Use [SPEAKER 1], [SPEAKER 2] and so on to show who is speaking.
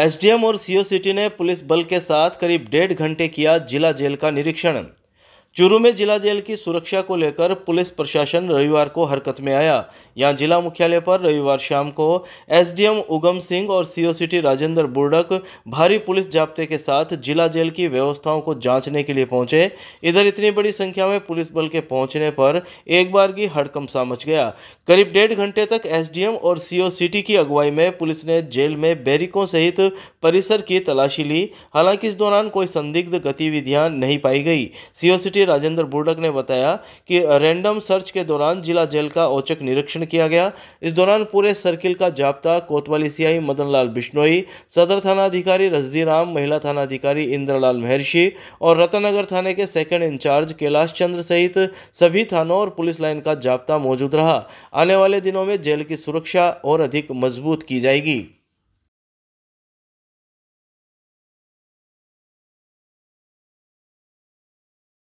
[SPEAKER 1] SDM और CO city ने police बल के साथ करीब डेढ़ घंटे किया जिला जेल का निरीक्षण चूरू में जिला जेल की सुरक्षा को लेकर पुलिस प्रशासन रविवार को हरकत में आया यहां जिला मुख्यालय पर रविवार शाम को एसडीएम उगम सिंह और सीओ सिटी राजेंद्र बुर्डक भारी पुलिस जाब्ते के साथ जिला जेल की व्यवस्थाओं को जांचने के लिए पहुंचे इधर इतनी बड़ी संख्या में पुलिस बल के पहुंचने पर एक बार की हड़कम सा मच गया करीब डेढ़ घंटे तक एस और सीओ सिटी की अगुवाई में पुलिस ने जेल में बैरिकों सहित परिसर की तलाशी ली हालांकि इस दौरान कोई संदिग्ध गतिविधियां नहीं पाई गई CO city DC Rajendra Burdak ने बताया कि रैंडम सर्च के दौरान जिला जेल का औचक निरीक्षण किया गया इस दौरान पूरे सर्किल का जाप्ता कोतवाली सियाई मदन लाल बिश्नोई सदर थाना अधिकारी रजदीराम महिला थाना अधिकारी इंद्रलाल महर्षि और रतनगर थाने के सेकंड इंचार्ज कैलाश चंद्र सहित सभी थानों और पुलिस लाइन का जाप्ता मौजूद रहा आने वाले दिनों में जेल की सुरक्षा और अधिक मजबूत की जाएगी